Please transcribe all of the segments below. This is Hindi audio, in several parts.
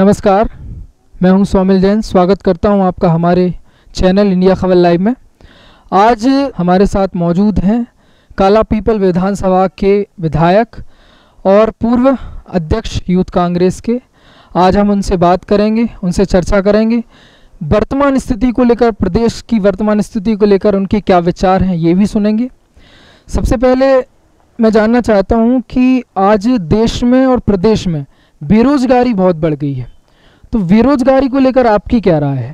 नमस्कार मैं हूं सोमिल जैन स्वागत करता हूं आपका हमारे चैनल इंडिया खबर लाइव में आज हमारे साथ मौजूद हैं काला पीपल विधानसभा के विधायक और पूर्व अध्यक्ष यूथ कांग्रेस के आज हम उनसे बात करेंगे उनसे चर्चा करेंगे वर्तमान स्थिति को लेकर प्रदेश की वर्तमान स्थिति को लेकर उनके क्या विचार हैं ये भी सुनेंगे सबसे पहले मैं जानना चाहता हूं कि आज देश में और प्रदेश में बेरोजगारी बहुत बढ़ गई है तो बेरोजगारी को लेकर आपकी क्या राय है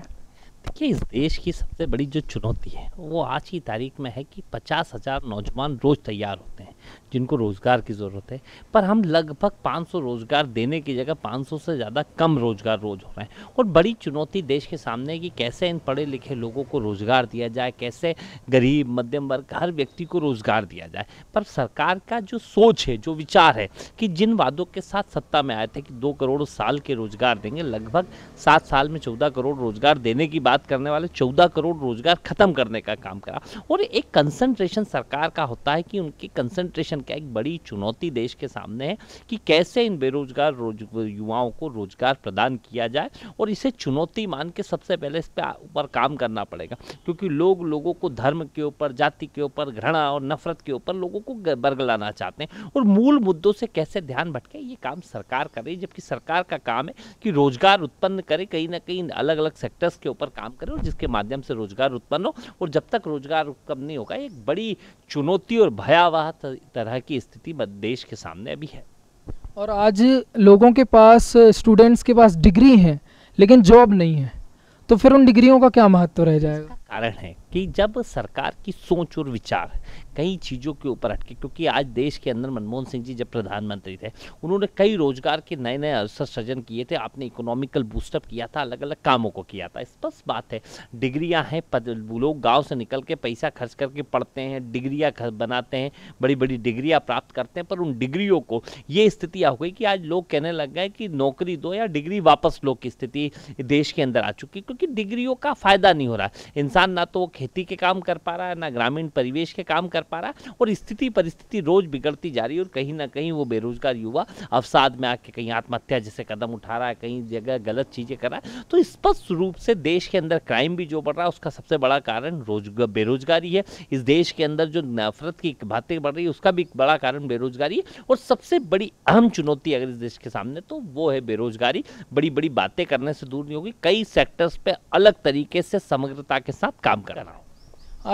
देखिए इस देश की सबसे बड़ी जो चुनौती है वो आज की तारीख में है कि पचास हज़ार नौजवान रोज़ तैयार होते हैं जिनको रोज़गार की ज़रूरत है पर हम लगभग 500 रोज़गार देने की जगह 500 से ज़्यादा कम रोज़गार रोज़ हो रहे हैं और बड़ी चुनौती देश के सामने है कि कैसे इन पढ़े लिखे लोगों को रोज़गार दिया जाए कैसे गरीब मध्यम वर्ग हर व्यक्ति को रोज़गार दिया जाए पर सरकार का जो सोच है जो विचार है कि जिन वादों के साथ सत्ता में आए थे कि दो करोड़ साल के रोज़गार देंगे लगभग सात साल में चौदह करोड़ रोज़गार देने की बात करने वाले चौदह करोड़ रोज़गार ख़त्म करने का काम करा और एक कंसनट्रेशन सरकार का होता है कि उनकी कंसनट्रेशन सिलेक्शन का एक बड़ी चुनौती देश के सामने है कि कैसे इन बेरोजगार रोज युवाओं को रोजगार प्रदान किया जाए और इसे चुनौती मान के सबसे पहले इस पर ऊपर काम करना पड़ेगा क्योंकि लोग लोगों को धर्म के ऊपर जाति के ऊपर घृणा और नफरत के ऊपर लोगों को बरगलाना चाहते हैं और मूल मुद्दों से कैसे ध्यान भटके ये काम सरकार कर रही है जबकि सरकार का काम है कि रोजगार उत्पन्न करे कहीं ना कहीं अलग अलग सेक्टर्स के ऊपर काम करे और जिसके माध्यम से रोजगार उत्पन्न हो और जब तक रोजगार उत्पन्न नहीं होगा एक बड़ी चुनौती और भयावह तरह तरह की स्थिति देश के सामने अभी है और आज लोगों के पास स्टूडेंट्स के पास डिग्री है लेकिन जॉब नहीं है तो फिर उन डिग्रियों का क्या महत्व रह जाएगा कारण है कि जब सरकार की सोच और विचार कई चीज़ों के ऊपर अटके क्योंकि आज देश के अंदर मनमोहन सिंह जी जब प्रधानमंत्री थे उन्होंने कई रोजगार के नए नए अवसर सृजन किए थे आपने इकोनॉमिकल बूस्टअप किया था अलग अलग कामों को किया था स्पष्ट बात है डिग्रियाँ हैं लोग गाँव से निकल के पैसा खर्च करके पढ़ते हैं डिग्रियाँ बनाते हैं बड़ी बड़ी डिग्रियाँ प्राप्त करते हैं पर उन डिग्रियों को ये स्थिति हो गई कि आज लोग कहने लग गए कि नौकरी दो या डिग्री वापस लो की स्थिति देश के अंदर आ चुकी क्योंकि डिग्रियों का फ़ायदा नहीं हो रहा है किसान ना तो खेती के काम कर पा रहा है ना ग्रामीण परिवेश के काम कर पा रहा और स्थिति परिस्थिति रोज बिगड़ती जा रही है और कहीं ना कहीं वो बेरोजगार युवा अवसाद में आके कहीं आत्महत्या जैसे कदम उठा रहा है कहीं जगह गलत चीज़ें कर रहा है तो स्पष्ट रूप से देश के अंदर क्राइम भी जो बढ़ रहा है उसका सबसे बड़ा कारण रोजगार बेरोजगारी है इस देश के अंदर जो नफरत की बातें बढ़ रही है उसका भी एक बड़ा कारण बेरोजगारी है और सबसे बड़ी अहम चुनौती अगर इस देश के सामने तो वो है बेरोजगारी बड़ी बड़ी बातें करने से दूर नहीं होगी कई सेक्टर्स पर अलग तरीके से समग्रता के साथ साथ काम कर रहा हूँ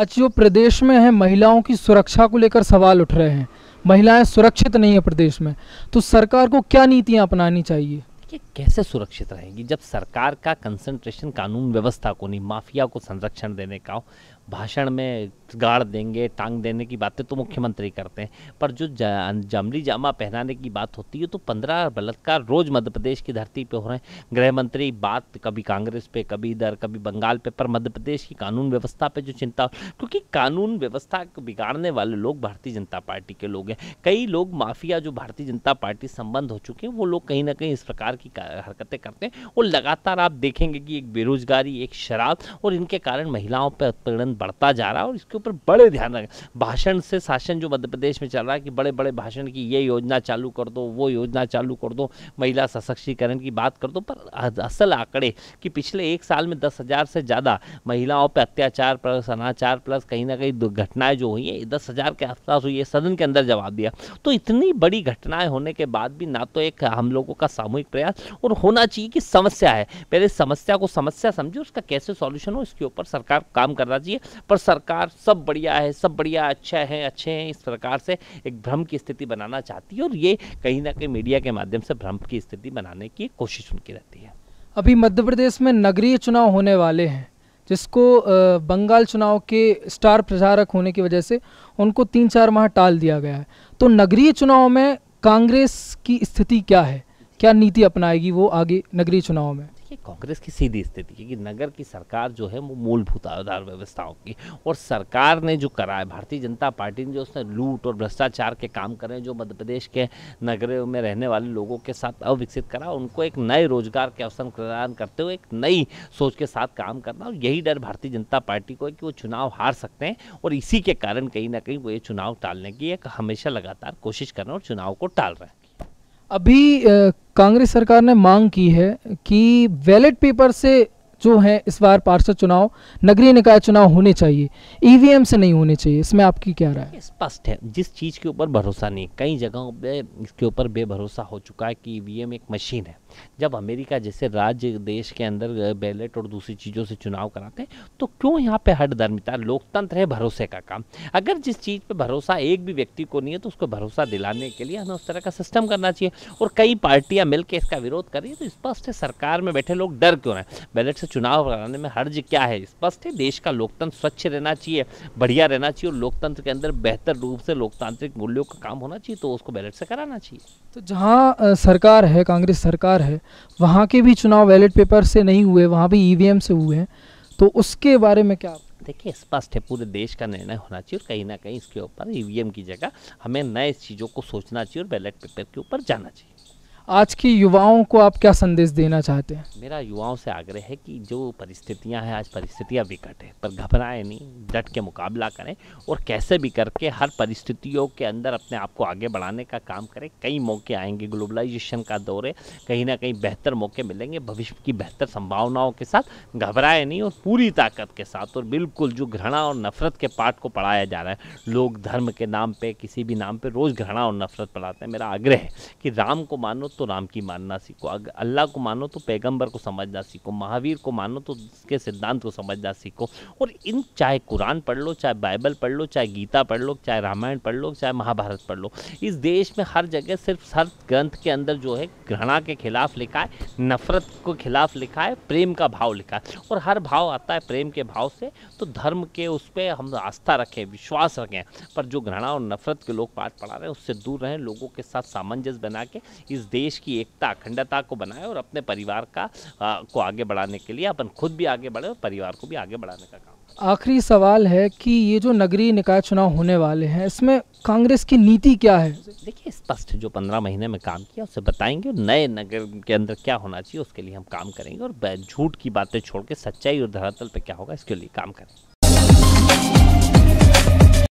आज जो प्रदेश में है महिलाओं की सुरक्षा को लेकर सवाल उठ रहे हैं महिलाएं सुरक्षित नहीं है प्रदेश में तो सरकार को क्या नीतियां अपनानी चाहिए ये कैसे सुरक्षित रहेंगी जब सरकार का कंसंट्रेशन कानून व्यवस्था को नहीं माफिया को संरक्षण देने का हो भाषण में गाड़ देंगे टांग देने की बातें तो मुख्यमंत्री करते हैं पर जो जमली जामा पहनाने की बात होती है तो पंद्रह बलात्कार रोज़ मध्य प्रदेश की धरती पे हो रहे हैं गृह मंत्री बात कभी कांग्रेस पे कभी इधर कभी बंगाल पे पर मध्य प्रदेश की कानून व्यवस्था पे जो चिंता क्योंकि कानून व्यवस्था को बिगाड़ने वाले लोग भारतीय जनता पार्टी के लोग हैं कई लोग माफिया जो भारतीय जनता पार्टी संबंध हो चुके हैं वो लोग कहीं ना कहीं इस प्रकार की हरकतें करते हैं और लगातार आप देखेंगे कि एक बेरोजगारी एक शराब और इनके कारण महिलाओं पर उत्पीड़न बढ़ता जा रहा है और इसके ऊपर बड़े ध्यान रखें भाषण से शासन जो मध्य प्रदेश में चल रहा है कि बड़े बड़े भाषण की ये योजना चालू कर दो वो योजना चालू कर दो महिला सशक्तिकरण की बात कर दो पर असल आंकड़े कि पिछले एक साल में दस हज़ार से ज़्यादा महिलाओं पर अत्याचार प्लस अनाचार प्लस कहीं ना कहीं दुर्घटनाएं जो हुई हैं दस हज़ार के आसपास हुई है सदन के अंदर जवाब दिया तो इतनी बड़ी घटनाएं होने के बाद भी ना तो एक हम लोगों का सामूहिक प्रयास और होना चाहिए कि समस्या है पहले समस्या को समस्या समझो उसका कैसे सॉल्यूशन हो इसके ऊपर सरकार काम करना चाहिए पर सरकार सब बढ़िया है सब बढ़िया अच्छा है अच्छे हैं इस प्रकार से एक भ्रम की स्थिति बनाना चाहती है और ये कहीं ना कहीं मीडिया के माध्यम से भ्रम की स्थिति बनाने की कोशिश उनकी रहती है अभी मध्य प्रदेश में नगरीय चुनाव होने वाले हैं जिसको बंगाल चुनाव के स्टार प्रचारक होने की वजह से उनको तीन चार माह टाल दिया गया है तो नगरीय चुनाव में कांग्रेस की स्थिति क्या है क्या नीति अपनाएगी वो आगे नगरीय चुनाव में कि कांग्रेस की सीधी स्थिति है कि नगर की सरकार जो है वो मूलभूत आधार व्यवस्थाओं की और सरकार ने जो करा है भारतीय जनता पार्टी ने जो उसने लूट और भ्रष्टाचार के काम करे जो मध्य प्रदेश के नगरों में रहने वाले लोगों के साथ अविकसित करा उनको एक नए रोजगार के अवसर प्रदान करते हुए एक नई सोच के साथ काम करना और यही डर भारतीय जनता पार्टी को है कि वो चुनाव हार सकते हैं और इसी के कारण कहीं ना कहीं वो ये चुनाव टालने की एक हमेशा लगातार कोशिश कर रहे हैं और चुनाव को टाल रहे हैं अभी कांग्रेस सरकार ने मांग की है कि बैलेट पेपर से जो है इस बार पार्षद चुनाव नगरीय निकाय चुनाव होने चाहिए ईवीएम e से नहीं होने चाहिए इसमें आपकी क्या राय स्पष्ट है जिस चीज़ के ऊपर भरोसा नहीं कई जगहों पे इसके ऊपर बेभरोसा हो चुका है कि ईवीएम e एक मशीन है जब अमेरिका जैसे राज्य देश के अंदर बैलेट और दूसरी चीज़ों से चुनाव कराते हैं तो क्यों यहाँ पे हट धर्मिता लोकतंत्र है भरोसे का काम अगर जिस चीज़ पे भरोसा एक भी व्यक्ति को नहीं है तो उसको भरोसा दिलाने के लिए हमें उस तरह का सिस्टम करना चाहिए और कई पार्टियां मिलकर इसका विरोध कर रही है तो स्पष्ट है सरकार में बैठे लोग डर क्यों रहे बैलेट से चुनाव कराने में हर्ज क्या है स्पष्ट है देश का लोकतंत्र स्वच्छ रहना चाहिए बढ़िया रहना चाहिए और लोकतंत्र के अंदर बेहतर रूप से लोकतांत्रिक मूल्यों का काम होना चाहिए तो उसको बैलेट से कराना चाहिए तो जहाँ सरकार है कांग्रेस सरकार है वहाँ के भी चुनाव बैलेट पेपर से नहीं हुए वहाँ भी ई e से हुए हैं तो उसके बारे में क्या देखिए स्पष्ट है पूरे देश का निर्णय होना चाहिए और कहीं ना कहीं इसके ऊपर ईवीएम e की जगह हमें नए चीज़ों को सोचना चाहिए और बैलेट पेपर के ऊपर जाना चाहिए आज की युवाओं को आप क्या संदेश देना चाहते हैं मेरा युवाओं से आग्रह है कि जो परिस्थितियां हैं आज परिस्थितियां विकट है पर घबराएं नहीं डट के मुकाबला करें और कैसे भी करके हर परिस्थितियों के अंदर अपने आप को आगे बढ़ाने का काम करें कई मौके आएंगे ग्लोबलाइजेशन का दौर है कहीं ना कहीं बेहतर मौके मिलेंगे भविष्य की बेहतर संभावनाओं के साथ घबराएं नहीं और पूरी ताकत के साथ और बिल्कुल जो घृणा और नफरत के पाठ को पढ़ाया जा रहा है लोग धर्म के नाम पर किसी भी नाम पर रोज़ घृणा और नफरत पढ़ाते हैं मेरा आग्रह है कि राम को मानो तो राम की मानना सीखो अल्लाह को मानो तो पैगंबर को समझना सीखो महावीर को मानो तो उसके सिद्धांत को समझना सीखो और इन चाहे कुरान पढ़ लो चाहे बाइबल पढ़ लो चाहे गीता पढ़ लो चाहे रामायण पढ़ लो चाहे महाभारत पढ़ लो इस देश में हर जगह सिर्फ हर ग्रंथ के अंदर जो है घृणा के खिलाफ लिखा है नफरत को खिलाफ लिखा है प्रेम का भाव लिखा है और हर भाव आता है प्रेम के भाव से तो धर्म के उस पर हम आस्था रखें विश्वास रखें पर जो घृणा और नफरत के लोग पाठ पढ़ा रहे हैं उससे दूर रहें लोगों के साथ सामंजस्य बना के इस देश देश की एकता अखंडता को बनाए और अपने परिवार का आ, को आगे बढ़ाने के लिए अपन खुद भी आगे बढ़े और परिवार को भी आगे बढ़ाने का काम आखिरी सवाल है कि ये जो नगरीय निकाय चुनाव होने वाले हैं इसमें कांग्रेस की नीति क्या है देखिए स्पष्ट जो पंद्रह महीने में काम किया उसे बताएंगे और नए नगर के अंदर क्या होना चाहिए उसके लिए हम काम करेंगे और झूठ की बातें छोड़ के सच्चाई और धरातल पर क्या होगा इसके लिए काम करेंगे